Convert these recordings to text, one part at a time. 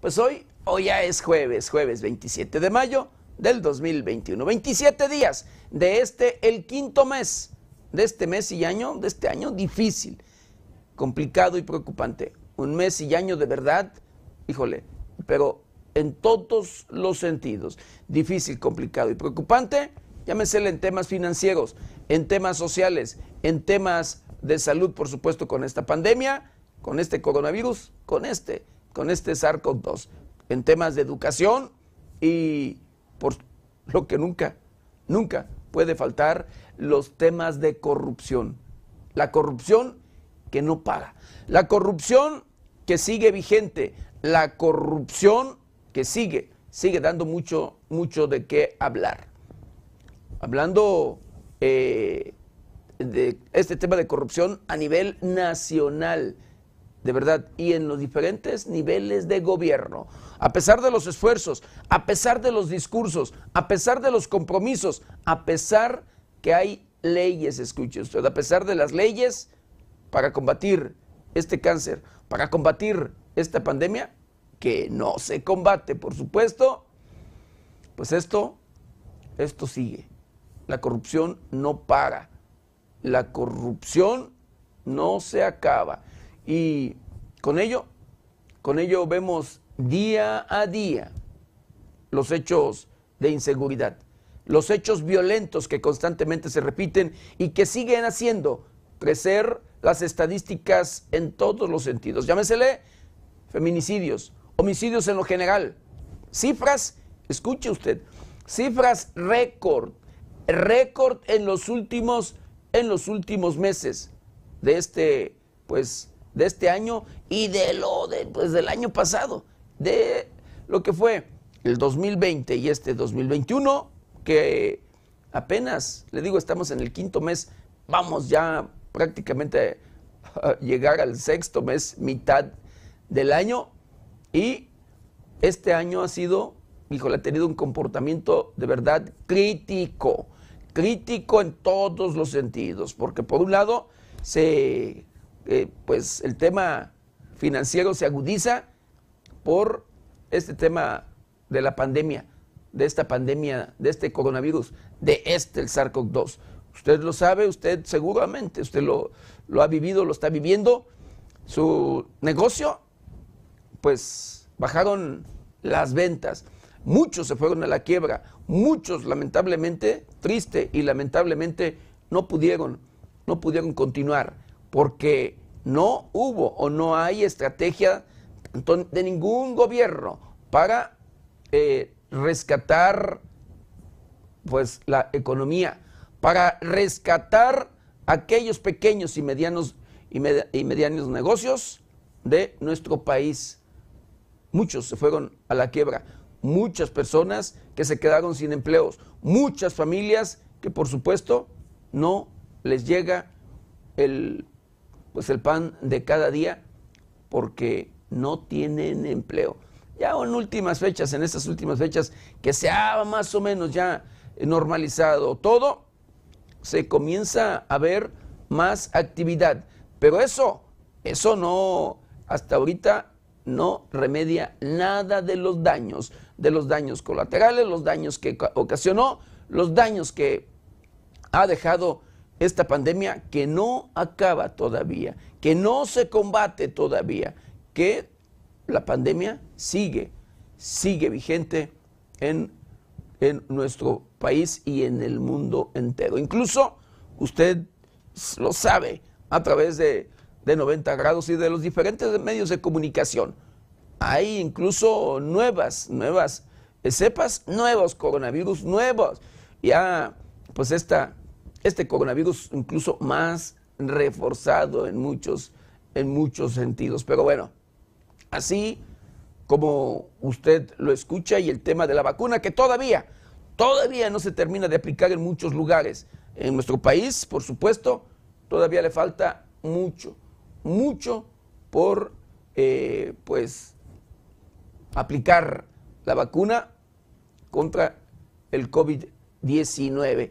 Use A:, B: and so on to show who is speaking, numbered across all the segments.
A: Pues hoy, hoy ya es jueves, jueves 27 de mayo del 2021. 27 días de este, el quinto mes de este mes y año, de este año difícil, complicado y preocupante. Un mes y año de verdad, híjole, pero en todos los sentidos. Difícil, complicado y preocupante. Llámesele en temas financieros, en temas sociales, en temas de salud, por supuesto, con esta pandemia, con este coronavirus, con este con este Zarco 2 en temas de educación y por lo que nunca, nunca puede faltar los temas de corrupción. La corrupción que no paga, la corrupción que sigue vigente, la corrupción que sigue, sigue dando mucho, mucho de qué hablar. Hablando eh, de este tema de corrupción a nivel nacional, de verdad, y en los diferentes niveles de gobierno, a pesar de los esfuerzos, a pesar de los discursos, a pesar de los compromisos, a pesar que hay leyes, escuche usted, a pesar de las leyes para combatir este cáncer, para combatir esta pandemia, que no se combate, por supuesto, pues esto, esto sigue. La corrupción no para, la corrupción no se acaba. Y con ello, con ello vemos día a día los hechos de inseguridad, los hechos violentos que constantemente se repiten y que siguen haciendo crecer las estadísticas en todos los sentidos. Llámesele feminicidios, homicidios en lo general, cifras, escuche usted, cifras récord, récord en los últimos en los últimos meses de este pues de este año y de lo de, pues, del año pasado, de lo que fue el 2020 y este 2021, que apenas, le digo, estamos en el quinto mes, vamos ya prácticamente a llegar al sexto mes, mitad del año, y este año ha sido, hijo ha tenido un comportamiento de verdad crítico, crítico en todos los sentidos, porque por un lado se eh, pues el tema financiero se agudiza por este tema de la pandemia, de esta pandemia, de este coronavirus, de este, el SARS-CoV-2. Usted lo sabe, usted seguramente, usted lo, lo ha vivido, lo está viviendo. Su negocio, pues bajaron las ventas. Muchos se fueron a la quiebra, muchos lamentablemente, triste y lamentablemente, no pudieron, no pudieron continuar porque no hubo o no hay estrategia de ningún gobierno para eh, rescatar pues la economía, para rescatar aquellos pequeños y medianos y medianos negocios de nuestro país. Muchos se fueron a la quiebra, muchas personas que se quedaron sin empleos, muchas familias que por supuesto no les llega el pues el pan de cada día porque no tienen empleo. Ya en últimas fechas, en estas últimas fechas, que se ha más o menos ya normalizado todo, se comienza a ver más actividad. Pero eso, eso no, hasta ahorita no remedia nada de los daños, de los daños colaterales, los daños que ocasionó, los daños que ha dejado esta pandemia que no acaba todavía, que no se combate todavía, que la pandemia sigue, sigue vigente en, nuestro país y en el mundo entero. Incluso usted lo sabe a través de, de 90 grados y de los diferentes medios de comunicación. Hay incluso nuevas, nuevas cepas, nuevos coronavirus, nuevos. Ya, pues esta este coronavirus incluso más reforzado en muchos, en muchos sentidos. Pero bueno, así como usted lo escucha y el tema de la vacuna que todavía, todavía no se termina de aplicar en muchos lugares. En nuestro país, por supuesto, todavía le falta mucho, mucho por eh, pues aplicar la vacuna contra el COVID-19.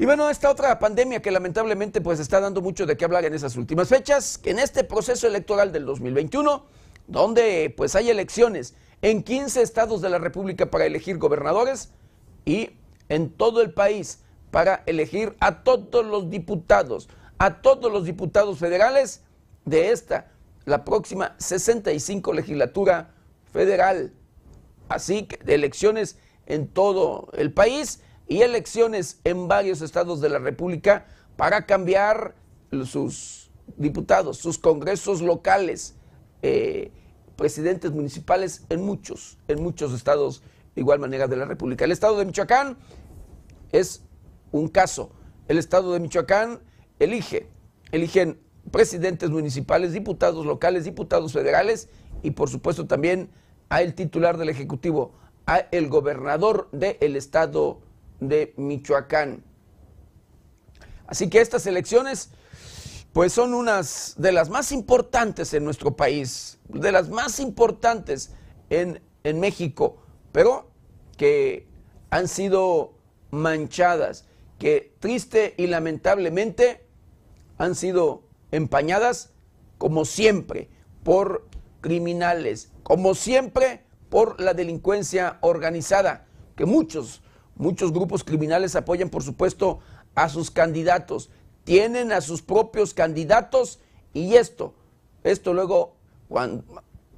A: Y bueno, esta otra pandemia que lamentablemente pues está dando mucho de qué hablar en esas últimas fechas, que en este proceso electoral del 2021, donde pues hay elecciones en 15 estados de la República para elegir gobernadores y en todo el país para elegir a todos los diputados, a todos los diputados federales de esta, la próxima 65 legislatura federal. Así que de elecciones en todo el país y elecciones en varios estados de la República para cambiar sus diputados, sus congresos locales, eh, presidentes municipales en muchos, en muchos estados de igual manera de la República. El estado de Michoacán es un caso. El estado de Michoacán elige, eligen presidentes municipales, diputados locales, diputados federales y por supuesto también al titular del Ejecutivo, a el gobernador del de estado de Michoacán. Así que estas elecciones pues son unas de las más importantes en nuestro país, de las más importantes en, en México, pero que han sido manchadas, que triste y lamentablemente han sido empañadas como siempre por criminales, como siempre por la delincuencia organizada, que muchos Muchos grupos criminales apoyan, por supuesto, a sus candidatos. Tienen a sus propios candidatos y esto, esto luego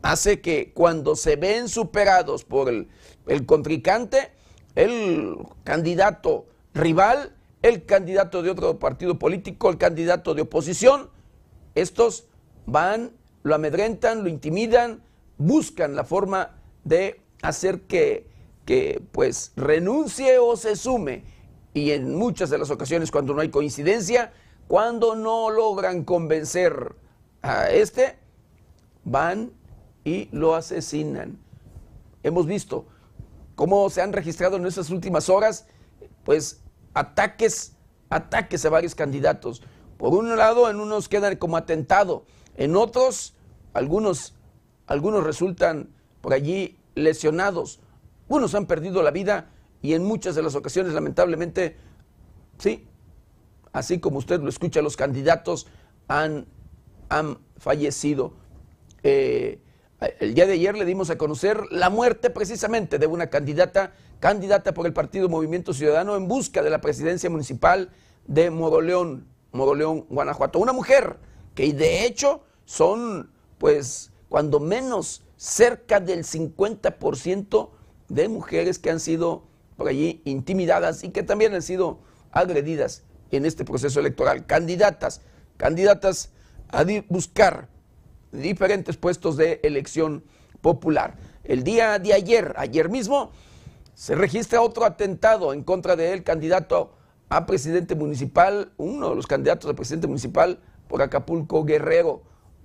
A: hace que cuando se ven superados por el, el contrincante, el candidato rival, el candidato de otro partido político, el candidato de oposición, estos van, lo amedrentan, lo intimidan, buscan la forma de hacer que que pues renuncie o se sume. Y en muchas de las ocasiones cuando no hay coincidencia, cuando no logran convencer a este, van y lo asesinan. Hemos visto cómo se han registrado en estas últimas horas, pues ataques, ataques a varios candidatos. Por un lado, en unos quedan como atentado, en otros, algunos, algunos resultan por allí lesionados. Unos han perdido la vida y en muchas de las ocasiones, lamentablemente, sí, así como usted lo escucha, los candidatos han, han fallecido. Eh, el día de ayer le dimos a conocer la muerte precisamente de una candidata, candidata por el Partido Movimiento Ciudadano en busca de la presidencia municipal de Moroleón, Moroleón, Guanajuato. Una mujer que de hecho son, pues, cuando menos cerca del 50% de mujeres que han sido por allí intimidadas y que también han sido agredidas en este proceso electoral. Candidatas, candidatas a buscar diferentes puestos de elección popular. El día de ayer, ayer mismo, se registra otro atentado en contra del candidato a presidente municipal, uno de los candidatos a presidente municipal por Acapulco Guerrero.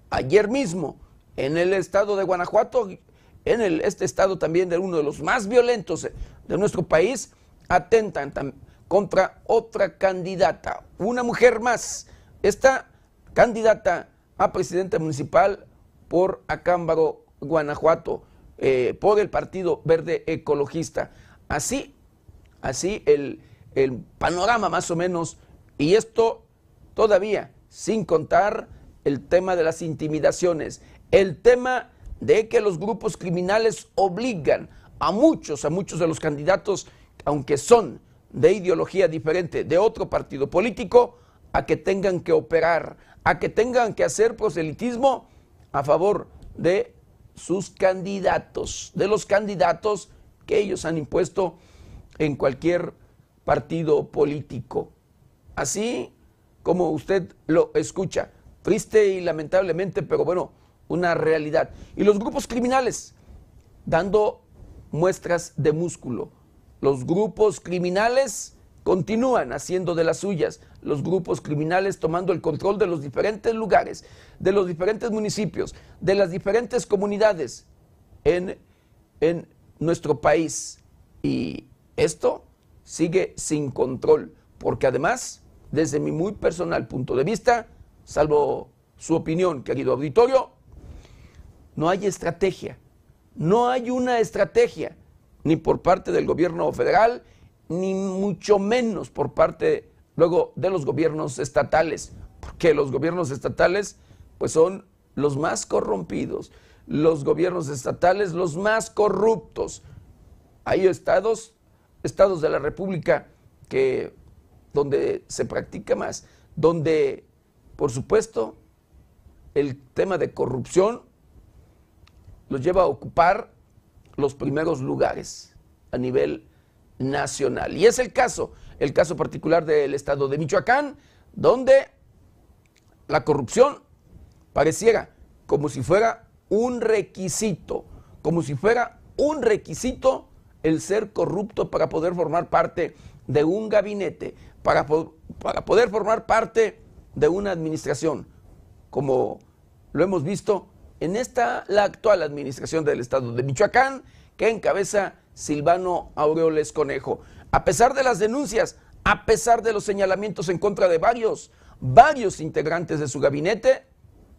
A: Ayer mismo, en el estado de Guanajuato, en este estado también de uno de los más violentos de nuestro país, atentan contra otra candidata, una mujer más, esta candidata a presidenta municipal por Acámbaro, Guanajuato, eh, por el Partido Verde Ecologista. Así, así el panorama más o menos, y esto todavía sin contar el tema de las intimidaciones, el tema de que los grupos criminales obligan a muchos, a muchos de los candidatos, aunque son de ideología diferente de otro partido político, a que tengan que operar, a que tengan que hacer proselitismo a favor de sus candidatos, de los candidatos que ellos han impuesto en cualquier partido político. Así como usted lo escucha, triste y lamentablemente, pero bueno, una realidad. Y los grupos criminales, dando muestras de músculo. Los grupos criminales continúan haciendo de las suyas, los grupos criminales tomando el control de los diferentes lugares, de los diferentes municipios, de las diferentes comunidades en, en nuestro país. Y esto sigue sin control, porque además, desde mi muy personal punto de vista, salvo su opinión, querido auditorio, no hay estrategia. No hay una estrategia, ni por parte del gobierno federal, ni mucho menos por parte luego de los gobiernos estatales, porque los gobiernos estatales pues son los más corrompidos, los gobiernos estatales los más corruptos. Hay estados, estados de la República que donde se practica más, donde por supuesto el tema de corrupción los lleva a ocupar los primeros lugares a nivel nacional. Y es el caso, el caso particular del estado de Michoacán, donde la corrupción pareciera como si fuera un requisito, como si fuera un requisito el ser corrupto para poder formar parte de un gabinete, para, para poder formar parte de una administración, como lo hemos visto en esta, la actual administración del Estado de Michoacán, que encabeza Silvano Aureoles Conejo. A pesar de las denuncias, a pesar de los señalamientos en contra de varios, varios integrantes de su gabinete,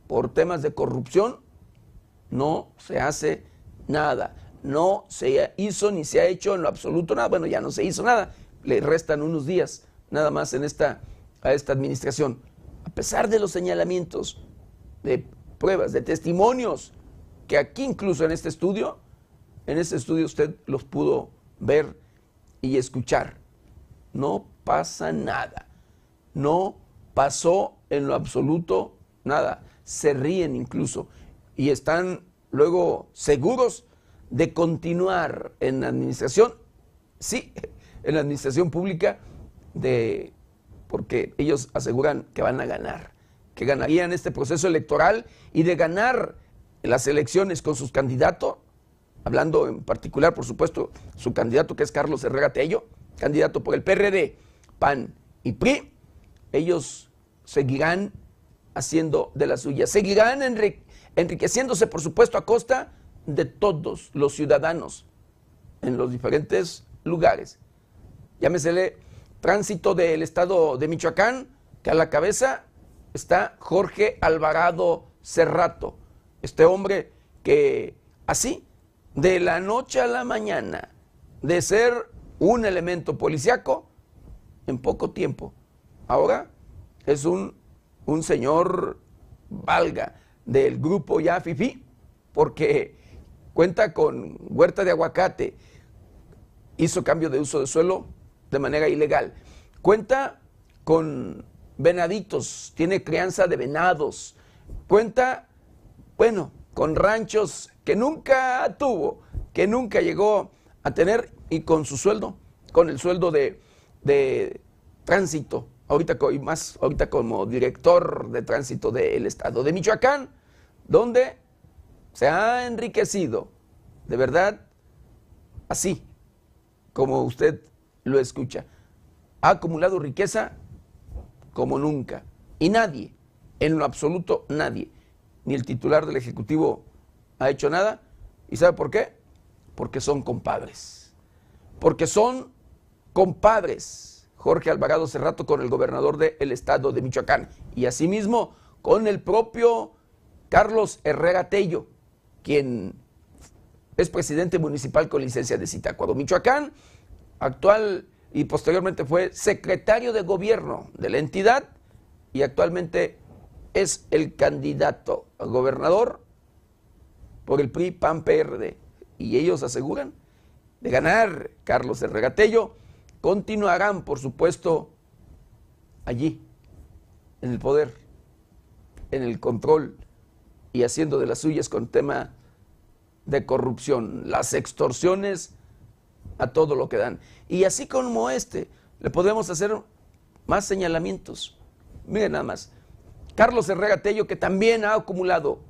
A: por temas de corrupción, no se hace nada. No se hizo ni se ha hecho en lo absoluto nada. Bueno, ya no se hizo nada. Le restan unos días nada más en esta, a esta administración. A pesar de los señalamientos de pruebas, de testimonios, que aquí incluso en este estudio, en este estudio usted los pudo ver y escuchar. No pasa nada. No pasó en lo absoluto nada. Se ríen incluso y están luego seguros de continuar en la administración, sí, en la administración pública, de, porque ellos aseguran que van a ganar que ganarían este proceso electoral y de ganar las elecciones con sus candidatos, hablando en particular, por supuesto, su candidato que es Carlos Herrera Tello, candidato por el PRD, PAN y PRI, ellos seguirán haciendo de la suya, seguirán enriqueciéndose, por supuesto, a costa de todos los ciudadanos en los diferentes lugares. Llámesele tránsito del estado de Michoacán, que a la cabeza está Jorge Alvarado Cerrato, este hombre que así, de la noche a la mañana, de ser un elemento policiaco, en poco tiempo, ahora es un, señor valga del grupo ya FIFI, porque cuenta con huerta de aguacate, hizo cambio de uso de suelo de manera ilegal, cuenta con venaditos, tiene crianza de venados, cuenta, bueno, con ranchos que nunca tuvo, que nunca llegó a tener y con su sueldo, con el sueldo de, de tránsito, ahorita más ahorita como director de tránsito del estado de Michoacán, donde se ha enriquecido, de verdad, así como usted lo escucha. Ha acumulado riqueza como nunca. Y nadie, en lo absoluto nadie, ni el titular del Ejecutivo ha hecho nada. ¿Y sabe por qué? Porque son compadres. Porque son compadres. Jorge Alvarado hace con el gobernador del estado de Michoacán y asimismo con el propio Carlos Herrera Tello, quien es presidente municipal con licencia de Zitácuaro, Michoacán, actual y posteriormente fue secretario de gobierno de la entidad y actualmente es el candidato a gobernador por el PRI PAN PRD y ellos aseguran de ganar Carlos el Regatello continuarán por supuesto allí en el poder en el control y haciendo de las suyas con tema de corrupción las extorsiones a todo lo que dan. Y así como este, le podemos hacer más señalamientos. Miren nada más. Carlos Herrera Tello, que también ha acumulado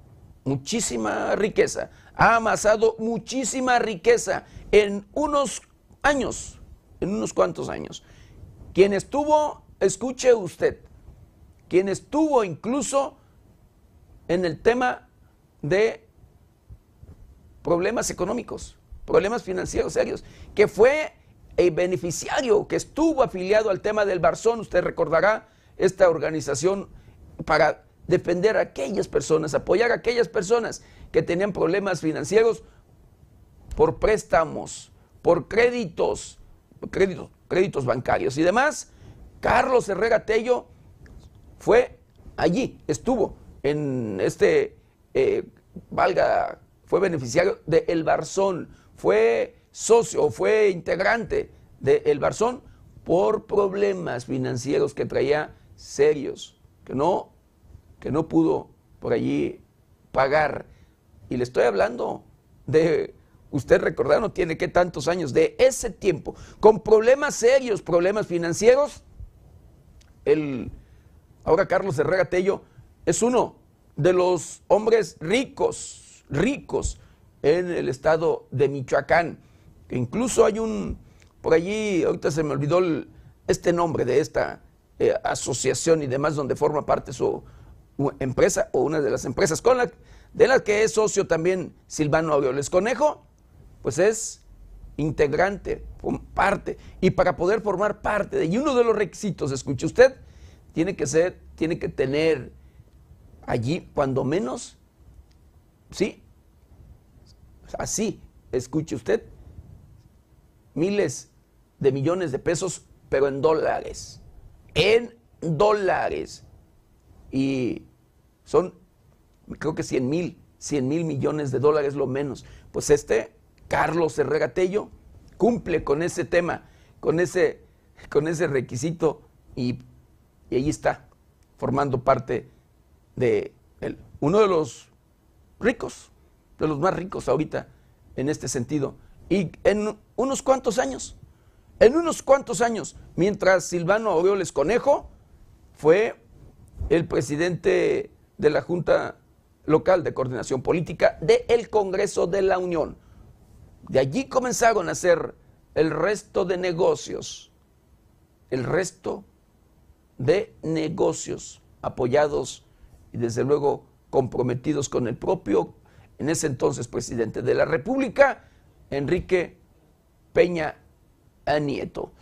A: muchísima riqueza, ha amasado muchísima riqueza en unos años, en unos cuantos años. Quien estuvo, escuche usted, quien estuvo incluso en el tema de problemas económicos, problemas financieros serios, que fue el beneficiario que estuvo afiliado al tema del Barzón, usted recordará esta organización para defender a aquellas personas, apoyar a aquellas personas que tenían problemas financieros por préstamos, por créditos, créditos, créditos bancarios y demás. Carlos Herrera Tello fue allí, estuvo en este, eh, valga, fue beneficiario de El Barzón fue socio, fue integrante del el Barzón por problemas financieros que traía serios, que no, que no pudo por allí pagar. Y le estoy hablando de, usted recordar, no tiene que tantos años, de ese tiempo, con problemas serios, problemas financieros. El, ahora Carlos Herrera Tello es uno de los hombres ricos, ricos en el estado de Michoacán. Que incluso hay un, por allí, ahorita se me olvidó este nombre de esta eh, asociación y demás donde forma parte su empresa o una de las empresas con la, de las que es socio también Silvano Aureoles Conejo, pues es integrante, parte, y para poder formar parte de, y uno de los requisitos, escuche usted, tiene que ser, tiene que tener allí cuando menos, ¿sí? así, escuche usted, miles de millones de pesos, pero en dólares. En dólares. Y son, creo que 100 mil, 100 mil millones de dólares lo menos. Pues este, Carlos Herrera cumple con ese tema, con ese, con ese requisito y, y ahí está, formando parte de uno de los ricos de los más ricos ahorita en este sentido. Y en unos cuantos años, en unos cuantos años, mientras Silvano Aureoles Conejo fue el presidente de la Junta Local de Coordinación Política del Congreso de la Unión. De allí comenzaron a hacer el resto de negocios, el resto de negocios apoyados y desde luego comprometidos con el propio en ese entonces presidente de la República, Enrique Peña Nieto.